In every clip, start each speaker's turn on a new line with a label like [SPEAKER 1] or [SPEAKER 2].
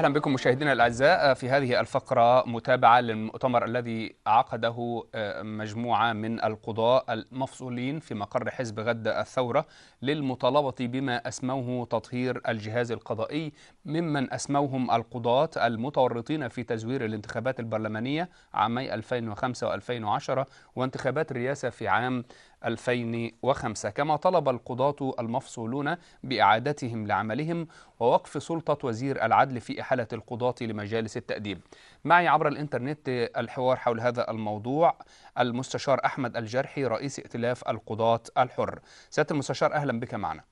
[SPEAKER 1] أهلا بكم مشاهدينا الأعزاء في هذه الفقرة متابعة للمؤتمر الذي عقده آه، مجموعة من القضاء المفصولين في مقر حزب غد الثورة للمطالبة بما أسموه تطهير الجهاز القضائي ممن أسموهم القضاة المتورطين في تزوير الانتخابات البرلمانية عامي 2005 و2010 وانتخابات الرئاسة في عام 2005 كما طلب القضاة المفصولون بإعادتهم لعملهم ووقف سلطة وزير العدل في مرحلة القضاة لمجالس التأديب معي عبر الإنترنت الحوار حول هذا الموضوع المستشار أحمد الجرحي رئيس ائتلاف القضاة الحر سيادة المستشار أهلا بك معنا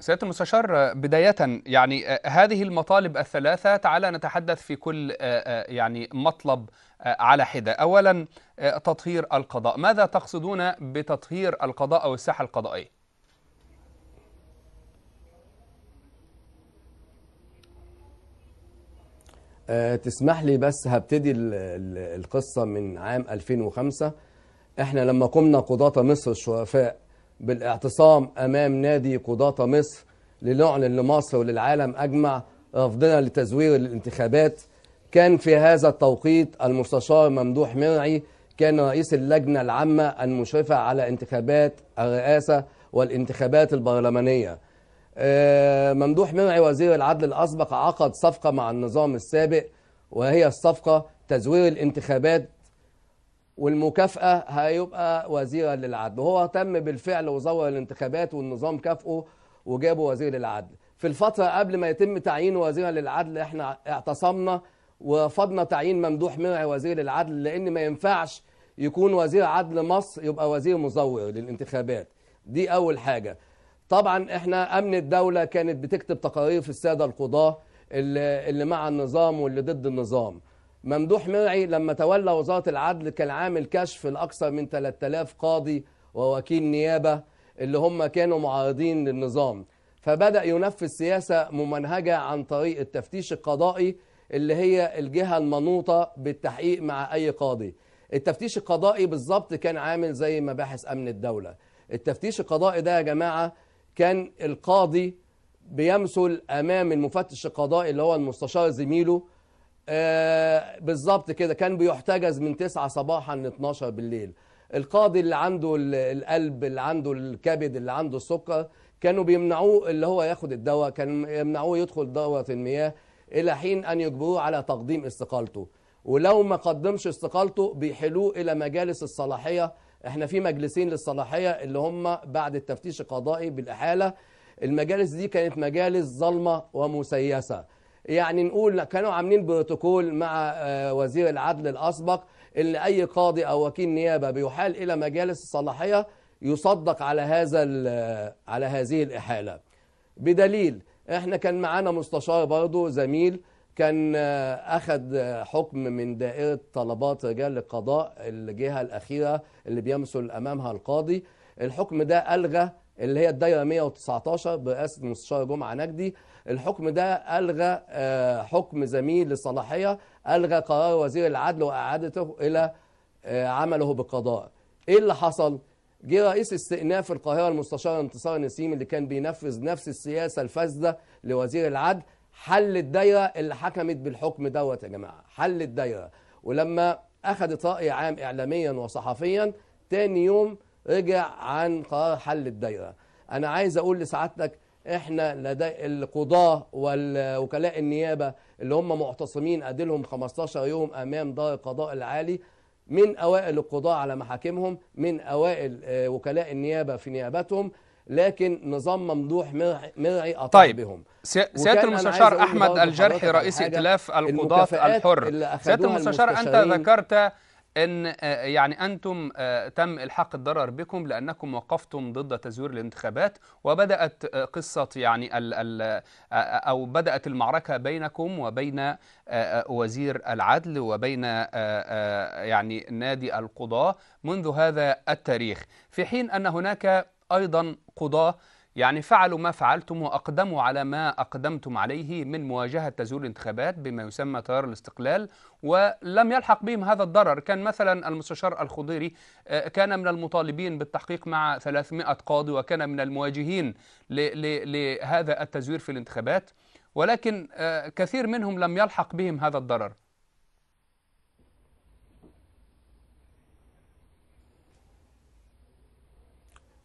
[SPEAKER 1] سياده المستشار بدايه يعني هذه المطالب الثلاثه تعالى نتحدث في كل يعني مطلب على حده اولا تطهير القضاء ماذا تقصدون بتطهير القضاء او الساحه القضائيه
[SPEAKER 2] آه، تسمح لي بس هبتدي القصة من عام 2005 احنا لما قمنا قضاة مصر الشرفاء بالاعتصام امام نادي قضاة مصر لنعلن لمصر وللعالم اجمع رفضنا لتزوير الانتخابات كان في هذا التوقيت المستشار ممدوح مرعي كان رئيس اللجنة العامة المشرفة على انتخابات الرئاسة والانتخابات البرلمانية آه، ممدوح منعي وزير العدل الأسبق عقد صفقة مع النظام السابق وهي الصفقة تزوير الانتخابات والمكافأة هيبقى وزيرا للعدل وهو تم بالفعل وزور الانتخابات والنظام كافئه وجابه وزير للعدل في الفترة قبل ما يتم تعيين وزيرا للعدل احنا اعتصمنا ورفضنا تعيين ممدوح مرعي وزير العدل لأن ما ينفعش يكون وزير عدل مصر يبقى وزير مزور للانتخابات دي أول حاجة طبعا احنا امن الدولة كانت بتكتب تقارير في السادة القضاة اللي, اللي مع النظام واللي ضد النظام ممدوح مرعي لما تولى وزارة العدل كان عامل كشف لأكثر من 3000 قاضي ووكيل نيابة اللي هم كانوا معارضين للنظام فبدأ ينفذ سياسة ممنهجة عن طريق التفتيش القضائي اللي هي الجهة المنوطة بالتحقيق مع أي قاضي التفتيش القضائي بالظبط كان عامل زي مباحث أمن الدولة التفتيش القضائي ده يا جماعة كان القاضي بيمثل أمام المفتش القضائي اللي هو المستشار زميله آه، بالظبط كده كان بيحتجز من 9 صباحا ل 12 بالليل القاضي اللي عنده القلب اللي عنده الكبد اللي عنده السكر كانوا بيمنعوه اللي هو ياخد الدواء كان يمنعوه يدخل دورة المياه إلى حين أن يجبروه على تقديم استقالته ولو ما قدمش استقالته بيحلوه إلى مجالس الصلاحية احنا في مجلسين للصلاحية اللي هم بعد التفتيش القضائي بالإحالة المجالس دي كانت مجالس ظلمة ومسيسة يعني نقول كانوا عاملين بروتوكول مع آه، وزير العدل الأسبق ان أي قاضي أو وكيل نيابة بيحال إلى مجالس الصلاحية يصدق على هذا آه، على هذه الإحالة بدليل احنا كان معانا مستشار برضه زميل كان آه، أخذ آه، حكم من دائرة طلبات رجال القضاء الجهة الأخيرة اللي بيمثل أمامها القاضي الحكم ده ألغى اللي هي الدايرة 119 برئاسة المستشار جمعة نجدي الحكم ده ألغى آه، حكم زميل للصلاحية ألغى قرار وزير العدل وأعادته إلى عمله بالقضاء إيه اللي حصل؟ جه رئيس استئناف القاهرة المستشار انتصار نسيم اللي كان بينفذ نفس السياسة الفاسدة لوزير العدل حل الدايره اللي حكمت بالحكم دوت يا جماعه حل الدايره ولما اخذت راي عام اعلاميا وصحفيا تاني يوم رجع عن قرار حل الدايره انا عايز اقول لسعادتك احنا لدى القضاة والوكلاء النيابة اللي هم معتصمين اديلهم 15 يوم امام دار القضاء العالي من اوائل القضاة على محاكمهم من اوائل آه، وكلاء النيابة في نيابتهم لكن نظام ممدوح مرعي أطاع طيب. بهم سيادة المستشار أحمد الجرحي رئيس ائتلاف القضاة الحر سيادة المستشار أنت
[SPEAKER 1] ذكرت ان آه، يعني انتم آه، تم الحاق الضرر بكم لانكم وقفتم ضد تزوير الانتخابات وبدات آه، قصه يعني الـ الـ او بدات المعركه بينكم وبين وزير العدل وبين يعني نادي القضاه منذ هذا التاريخ في حين ان هناك أيضا قضاة يعني فعلوا ما فعلتم وأقدموا على ما أقدمتم عليه من مواجهة تزوير الانتخابات بما يسمى تيار الاستقلال ولم يلحق بهم هذا الضرر كان مثلا المستشار الخضيري آه، كان من المطالبين بالتحقيق مع 300 قاضي وكان من المواجهين لهذا التزوير في الانتخابات ولكن آه، كثير منهم لم يلحق
[SPEAKER 2] بهم هذا الضرر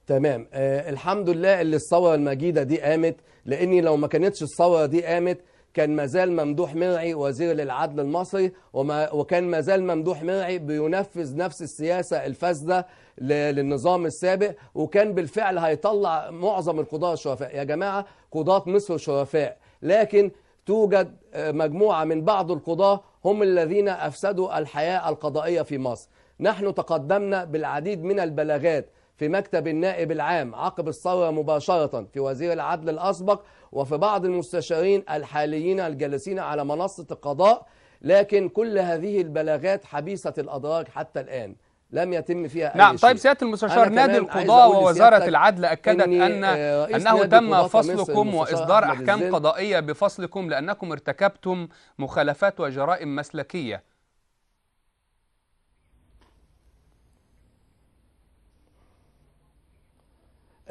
[SPEAKER 2] تمام آه الحمد لله اللي الثوره المجيده دي قامت لاني لو ما كانتش الثوره دي قامت كان مازال ممدوح مرعي وزير للعدل المصري وما وكان مازال ممدوح مرعي بينفذ نفس السياسه الفاسده للنظام السابق وكان بالفعل هيطلع معظم القضاه الشرفاء يا جماعه قضاه مصر شرفاء لكن توجد آه، مجموعه من بعض القضاه هم الذين افسدوا الحياه القضائيه في مصر نحن تقدمنا بالعديد من البلاغات في مكتب النائب العام عقب الثورة مباشرة في وزير العدل الأسبق وفي بعض المستشارين الحاليين الجالسين على منصة القضاء لكن كل هذه البلاغات حبيسة الأدراج حتى الآن لم يتم فيها نعم أي طيب سياده المستشار نادي القضاء ووزاره العدل اكدت ان آه، انه تم فصلكم واصدار احكام
[SPEAKER 1] قضائيه بفصلكم لانكم ارتكبتم مخالفات وجرائم مسلكيه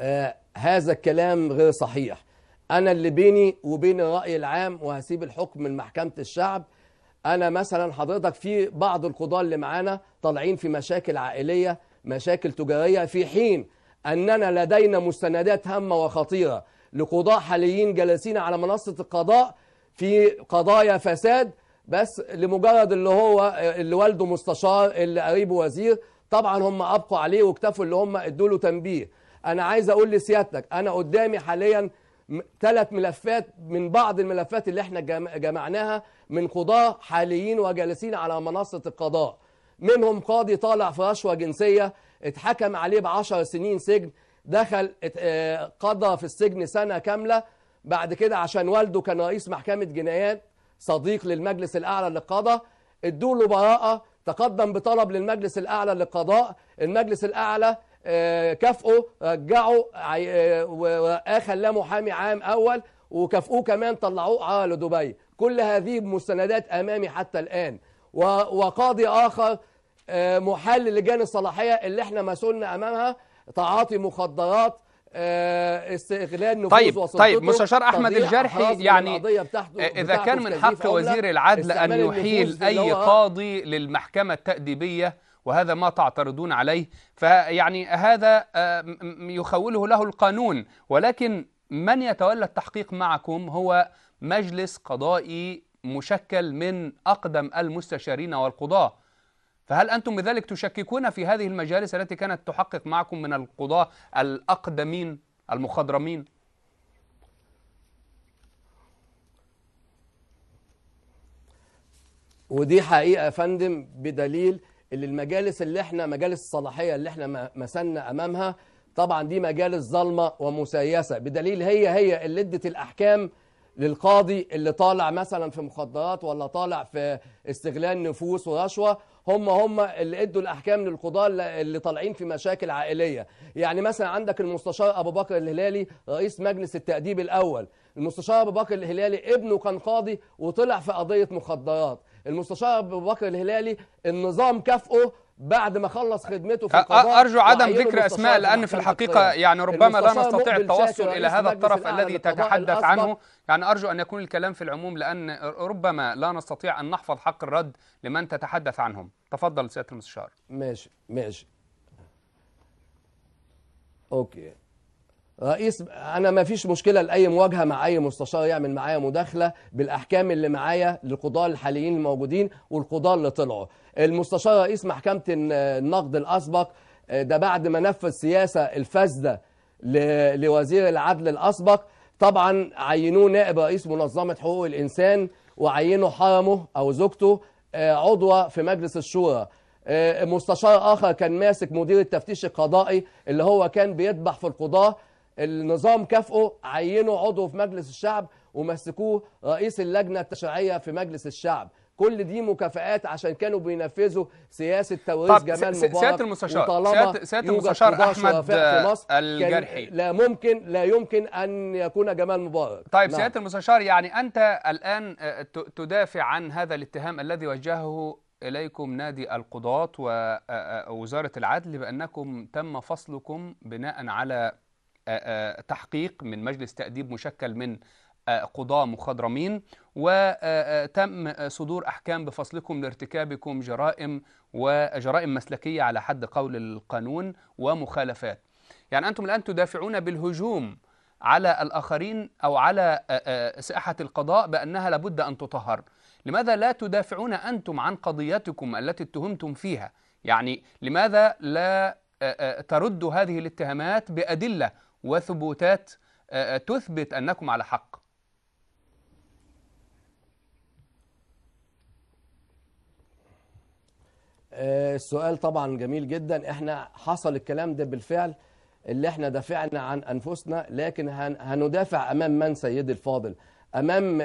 [SPEAKER 2] آه هذا الكلام غير صحيح أنا اللي بيني وبين الرأي العام وهسيب الحكم من محكمة الشعب أنا مثلا حضرتك في بعض القضاة اللي معانا طالعين في مشاكل عائلية مشاكل تجارية في حين أننا لدينا مستندات هامة وخطيرة لقضاة حاليين جالسين على منصة القضاء في قضايا فساد بس لمجرد اللي هو اللي والده مستشار اللي قريبه وزير طبعا هم أبقوا عليه واكتفوا اللي هم ادوا له تنبيه أنا عايز أقول لسيادتك أنا قدامي حاليا ثلاث ملفات من بعض الملفات اللي احنا جمعناها من قضاة حاليين وجالسين على منصة القضاء منهم قاضي طالع في رشوة جنسية اتحكم عليه بعشر سنين سجن دخل آه، قضى في السجن سنة كاملة بعد كده عشان والده كان رئيس محكمة جنايات صديق للمجلس الأعلى للقضاء ادوا له براءة تقدم بطلب للمجلس الأعلى للقضاء المجلس الأعلى آه، كافئه آه، رجعه وخلاه محامي عام اول وكافئوه كمان طلعوه على آه، دبي كل هذه مستندات امامي حتى الان وقاضي اخر محل للجان الصلاحيه اللي احنا مسؤولنا امامها تعاطي مخدرات استغلال نفوذ طيب, طيب، وسلطته طيب مستشار احمد الجرحي يعني اذا كان من حق وزير العدل ان يحيل اي
[SPEAKER 1] قاضي للمحكمه التاديبيه وهذا ما تعترضون عليه فيعني هذا آه، يخوله له القانون ولكن من يتولى التحقيق معكم هو مجلس قضائي مشكل من أقدم المستشارين والقضاة فهل أنتم بذلك تشككون في هذه المجالس التي كانت تحقق معكم من القضاة الأقدمين المخضرمين؟
[SPEAKER 2] ودي حقيقة يا فندم بدليل اللي المجالس اللي احنا مجالس الصلاحيه اللي احنا مسنا امامها طبعا دي مجالس ظلمه ومسيسه بدليل هي هي اللي ادت الاحكام للقاضي اللي طالع مثلا في مخدرات ولا طالع في استغلال نفوس ورشوه هم هم اللي ادوا الاحكام للقضاه اللي طالعين في مشاكل عائليه يعني مثلا عندك المستشار ابو بكر الهلالي رئيس مجلس التاديب الاول المستشار ابو بكر الهلالي ابنه كان قاضي وطلع في قضيه مخدرات المستشار ابو بكر الهلالي النظام كافئه بعد ما خلص خدمته في القضاء ارجو عدم ذكر اسماء لان في الحقيقه يعني ربما لا نستطيع التوصل الى هذا الطرف الذي تتحدث عنه
[SPEAKER 1] يعني ارجو ان يكون الكلام في العموم لان ربما لا نستطيع ان نحفظ حق الرد لمن تتحدث عنهم تفضل سياده المستشار
[SPEAKER 2] ماشي ماشي اوكي رئيس انا ما فيش مشكله لاي مواجهه مع اي مستشار يعمل معايا مداخله بالاحكام اللي معايا للقضاه الحاليين الموجودين والقضاه اللي طلعوا المستشار رئيس محكمه النقد الاسبق آه، ده بعد ما نفذ سياسه الفاسده لوزير العدل الاسبق طبعا عينوه نائب رئيس منظمه حقوق الانسان وعينوا حرمه او زوجته آه، عضوه في مجلس الشورى آه، مستشار اخر كان ماسك مدير التفتيش القضائي اللي هو كان بيدبح في القضاه النظام كافئه عينه عضو في مجلس الشعب ومسكوه رئيس اللجنة التشريعية في مجلس الشعب كل دي مكافئات عشان كانوا بينفذوا سياسة توريث جمال مبارك سيادة المستشار سيادة المستشار أحمد في مصر الجرحي لا ممكن لا يمكن أن يكون جمال مبارك طيب نعم. سيادة
[SPEAKER 1] المستشار يعني أنت الآن آه، تدافع عن هذا الاتهام الذي وجهه إليكم نادي القضاة ووزارة آه، آه، العدل بأنكم تم فصلكم بناء على آه، آه، تحقيق من مجلس تأديب مشكل من آه، قضاة مخضرمين وتم صدور أحكام بفصلكم لارتكابكم جرائم وجرائم مسلكية على حد قول القانون ومخالفات يعني أنتم الآن تدافعون بالهجوم على الآخرين أو على ساحة القضاء بأنها لابد أن تطهر لماذا لا تدافعون أنتم عن قضيتكم التي اتهمتم فيها يعني لماذا لا ترد هذه الاتهامات بأدلة وثبوتات آه، آه، تثبت أنكم على حق
[SPEAKER 2] آه، السؤال طبعا جميل جدا احنا حصل الكلام ده بالفعل اللي احنا دافعنا عن أنفسنا لكن هندافع أمام من سيدي الفاضل أمام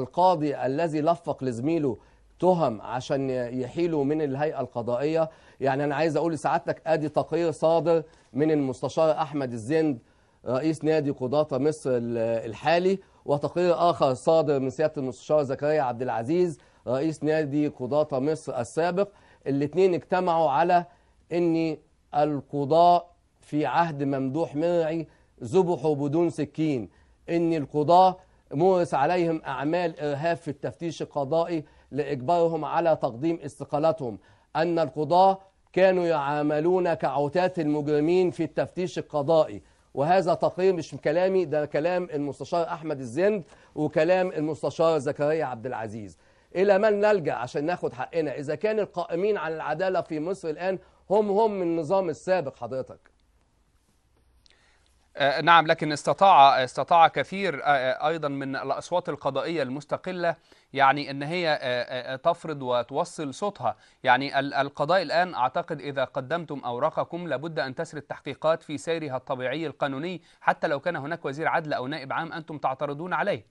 [SPEAKER 2] القاضي الذي لفق لزميله تهم عشان يحيلوا من الهيئة القضائية يعني أنا عايز أقول لسعادتك أدي تقرير صادر من المستشار أحمد الزند رئيس نادي قضاة مصر الحالي وتقرير آخر صادر من سيادة المستشار زكريا عبد العزيز رئيس نادي قضاة مصر السابق الاثنين اجتمعوا على أن القضاء في عهد ممدوح مرعي ذبحوا بدون سكين أن القضاة مورس عليهم أعمال إرهاب في التفتيش القضائي لإجبارهم على تقديم استقالتهم أن القضاة كانوا يعاملون كعتاة المجرمين في التفتيش القضائي وهذا تقرير مش كلامي ده كلام المستشار أحمد الزند وكلام المستشار زكريا عبد العزيز إلى من نلجأ عشان ناخد حقنا إذا كان القائمين على العدالة في مصر الآن هم هم من النظام السابق حضرتك
[SPEAKER 1] آه، نعم لكن استطاع استطاع كثير آه، آه، ايضا من الاصوات القضائيه المستقله يعني ان هي تفرض وتوصل صوتها يعني القضاء الان اعتقد اذا قدمتم اوراقكم لابد ان تسري التحقيقات في سيرها الطبيعي القانوني حتى لو كان هناك وزير عدل او نائب عام انتم تعترضون عليه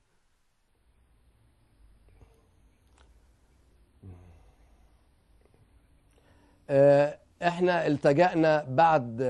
[SPEAKER 2] احنا التجأنا بعد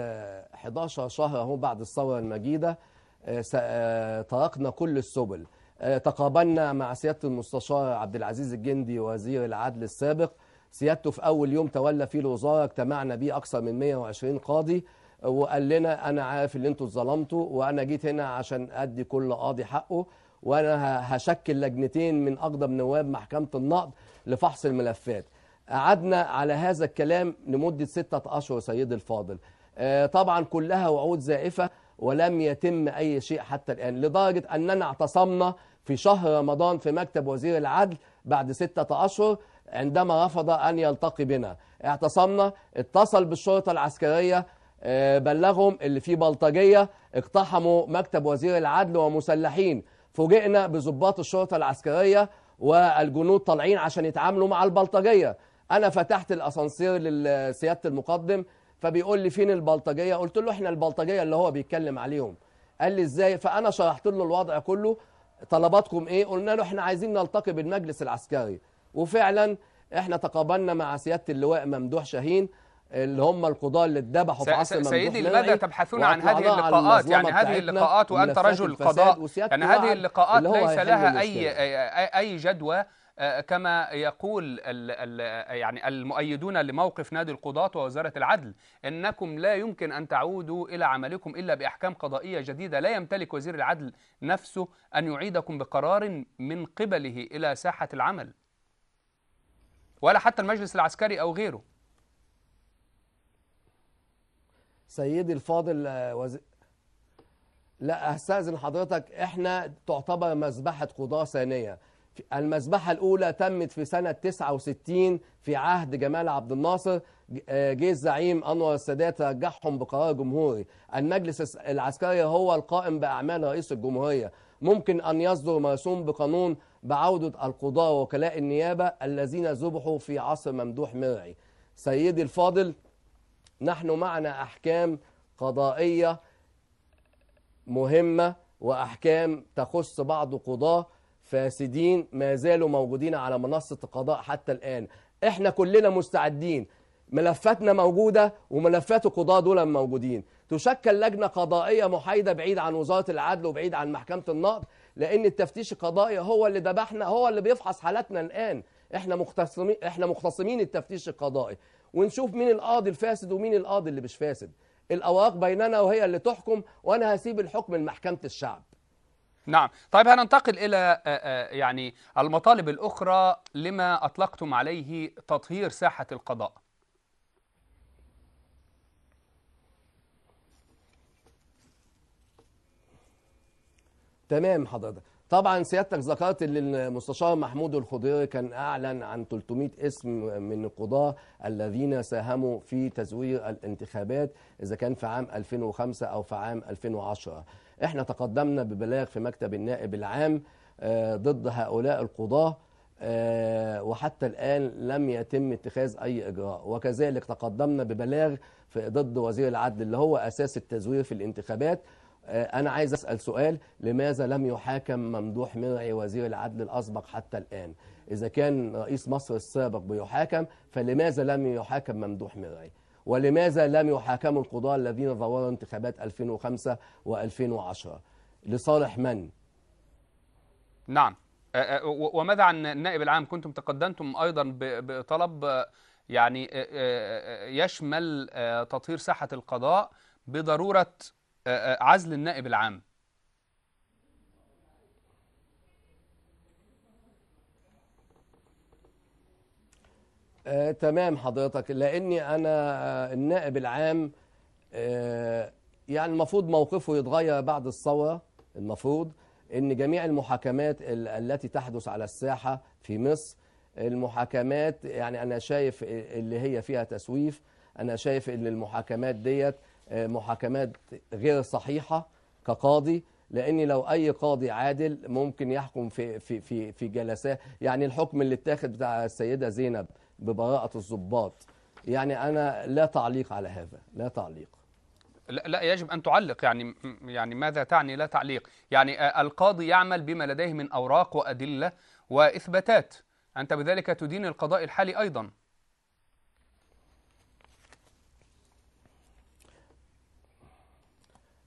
[SPEAKER 2] 11 شهر اهو بعد الثورة المجيدة آه، آه، طرقنا كل السبل آه، تقابلنا مع سيادة المستشار عبد العزيز الجندي وزير العدل السابق سيادته في أول يوم تولى فيه الوزارة اجتمعنا بيه أكثر من 120 قاضي وقال لنا أنا عارف اللي أنتوا اتظلمتوا وأنا جيت هنا عشان أدي كل قاضي حقه وأنا هشكل لجنتين من أقدم نواب محكمة النقد لفحص الملفات قعدنا على هذا الكلام لمدة ستة أشهر سيد الفاضل آه، طبعا كلها وعود زائفة ولم يتم أي شيء حتى الآن لدرجة أننا اعتصمنا في شهر رمضان في مكتب وزير العدل بعد ستة أشهر عندما رفض أن يلتقي بنا اعتصمنا اتصل بالشرطة العسكرية آه، بلغهم اللي في بلطجية اقتحموا مكتب وزير العدل ومسلحين فوجئنا بزباط الشرطة العسكرية والجنود طالعين عشان يتعاملوا مع البلطجية أنا فتحت الأسانسير لسيادة المقدم فبيقول لي فين البلطجيه قلت له احنا البلطجيه اللي هو بيتكلم عليهم قال لي ازاي فانا شرحت له الوضع كله طلباتكم ايه قلنا له احنا عايزين نلتقي بالمجلس العسكري وفعلا احنا تقابلنا مع سياده اللواء ممدوح شاهين اللي هم القضاة اللي اتذبحوا في عصر ممدوح سيدي لماذا تبحثون عن هذه اللقاءات يعني هذه اللقاءات وانت رجل قضاء يعني هذه اللقاءات ليس لها اي
[SPEAKER 1] اي جدوى آه، كما يقول آه، يعني المؤيدون لموقف نادي القضاة ووزارة العدل أنكم لا يمكن أن تعودوا إلى عملكم إلا بأحكام قضائية جديدة لا يمتلك وزير العدل نفسه أن يعيدكم بقرار من قبله إلى ساحة العمل ولا حتى المجلس العسكري أو غيره
[SPEAKER 2] سيدي الفاضل آه، وزير لا استاذن حضرتك احنا تعتبر مذبحه قضاه ثانيه المذبحة الأولى تمت في سنة 69 في عهد جمال عبد الناصر جه آه، الزعيم أنور السادات رجعهم بقرار جمهوري المجلس العسكري هو القائم بأعمال رئيس الجمهورية ممكن أن يصدر مرسوم بقانون بعودة القضاة ووكلاء النيابة الذين ذبحوا في عصر ممدوح مرعي سيدي الفاضل نحن معنا أحكام قضائية مهمة وأحكام تخص بعض قضاه فاسدين ما زالوا موجودين على منصة القضاء حتى الآن احنا كلنا مستعدين ملفاتنا موجودة وملفات القضاء دول موجودين تشكل لجنة قضائية محايدة بعيد عن وزارة العدل وبعيد عن محكمة النقد لأن التفتيش القضائي هو اللي دبحنا هو اللي بيفحص حالاتنا الآن احنا مختصمين احنا مختصمين التفتيش القضائي ونشوف مين القاضي الفاسد ومين القاضي اللي مش فاسد الاواق بيننا وهي اللي تحكم وانا هسيب الحكم لمحكمه الشعب
[SPEAKER 1] نعم طيب هننتقل إلى آه، آه، يعني المطالب الأخرى لما أطلقتم عليه تطهير ساحة القضاء
[SPEAKER 2] تمام حضرتك طبعا سيادتك ذكرت ان المستشار محمود الخضيري كان اعلن عن 300 اسم من القضاه الذين ساهموا في تزوير الانتخابات اذا كان في عام 2005 او في عام 2010 احنا تقدمنا ببلاغ في مكتب النائب العام آه، ضد هؤلاء القضاه آه، وحتى الآن لم يتم اتخاذ أي إجراء وكذلك تقدمنا ببلاغ ضد وزير العدل اللي هو أساس التزوير في الانتخابات آه، أنا عايز أسأل سؤال لماذا لم يحاكم ممدوح مرعي وزير العدل الأسبق حتى الآن إذا كان رئيس مصر السابق بيحاكم فلماذا لم يحاكم ممدوح مرعي ولماذا لم يحاكموا القضاة الذين ضوروا انتخابات 2005 و2010 لصالح من؟
[SPEAKER 1] نعم أه، أه، وماذا عن النائب العام كنتم تقدمتم أيضا بطلب يعني أه، يشمل تطهير ساحة القضاء بضرورة عزل النائب العام
[SPEAKER 2] آه تمام حضرتك لاني انا آه، النائب العام آه يعني المفروض موقفه يتغير بعد الثوره المفروض ان جميع المحاكمات التي تحدث على الساحه في مصر المحاكمات يعني انا شايف آه، اللي هي فيها تسويف انا شايف ان المحاكمات ديت آه، محاكمات غير صحيحه كقاضي لان لو اي قاضي عادل ممكن يحكم في في في في جلسات يعني الحكم اللي اتاخد بتاع السيده زينب ببراءة الضباط يعني أنا لا تعليق على هذا لا تعليق
[SPEAKER 1] لا, لا يجب أن تعلق يعني يعني ماذا تعني لا تعليق يعني آه، القاضي يعمل بما لديه من أوراق وأدلة وإثباتات أنت بذلك تدين القضاء الحالي أيضا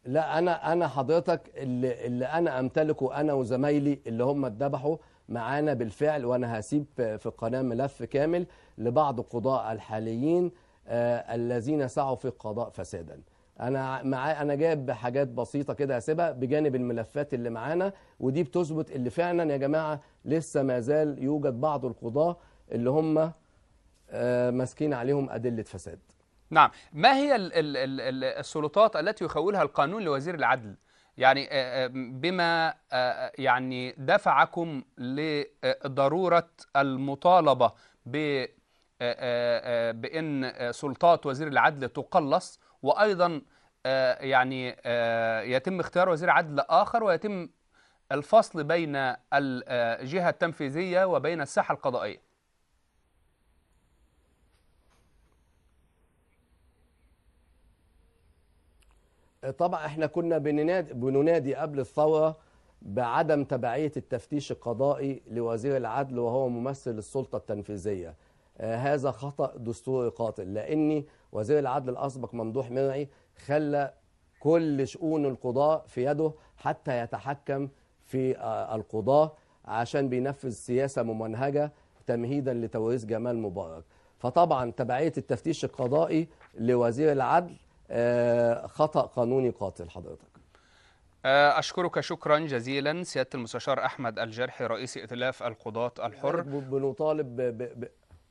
[SPEAKER 2] لا انا انا حضرتك اللي, اللي انا امتلكه انا وزمايلي اللي هم اتذبحوا معانا بالفعل وانا هسيب في القناه ملف كامل لبعض قضاء الحاليين آه، الذين سعوا في القضاء فسادا انا معاه انا جايب حاجات بسيطه كده هسيبها بجانب الملفات اللي معانا ودي بتثبت اللي فعلا يا جماعه لسه ما زال يوجد بعض القضاه اللي هم آه، ماسكين عليهم ادله فساد نعم ما هي
[SPEAKER 1] السلطات التي يخولها القانون لوزير العدل يعني آه، آه، بما آه، يعني دفعكم لضرورة المطالبة ب بأن سلطات وزير العدل تقلص وأيضا يعني يتم اختيار وزير عدل آخر ويتم الفصل بين الجهة التنفيذية وبين الساحة القضائية
[SPEAKER 2] طبعا احنا كنا بننادي, بننادي قبل الثورة بعدم تبعية التفتيش القضائي لوزير العدل وهو ممثل السلطة التنفيذية آه، هذا خطأ دستوري قاتل لأن وزير العدل الأسبق ممدوح مرعي خلى كل شؤون القضاء في يده حتى يتحكم في آه، القضاء عشان بينفذ سياسة ممنهجة تمهيدا لتوريث جمال مبارك فطبعا تبعية التفتيش القضائي لوزير العدل آه، خطأ قانوني قاتل حضرتك
[SPEAKER 1] آه، أشكرك شكرا جزيلا سيادة المستشار أحمد الجرحي رئيس ائتلاف القضاة الحر
[SPEAKER 2] بنطالب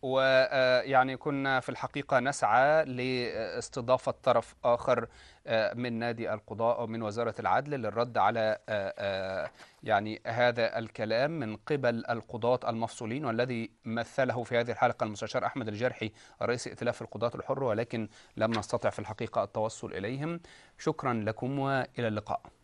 [SPEAKER 1] ويعني كنا في الحقيقة نسعى لاستضافة طرف آخر آه، من نادي القضاء أو من وزارة العدل للرد على آه، آه، يعني هذا الكلام من قبل القضاة المفصولين والذي مثله في هذه الحلقة المستشار أحمد الجرحي رئيس ائتلاف القضاة الحر ولكن لم نستطع في الحقيقة التوصل إليهم شكرا لكم وإلى اللقاء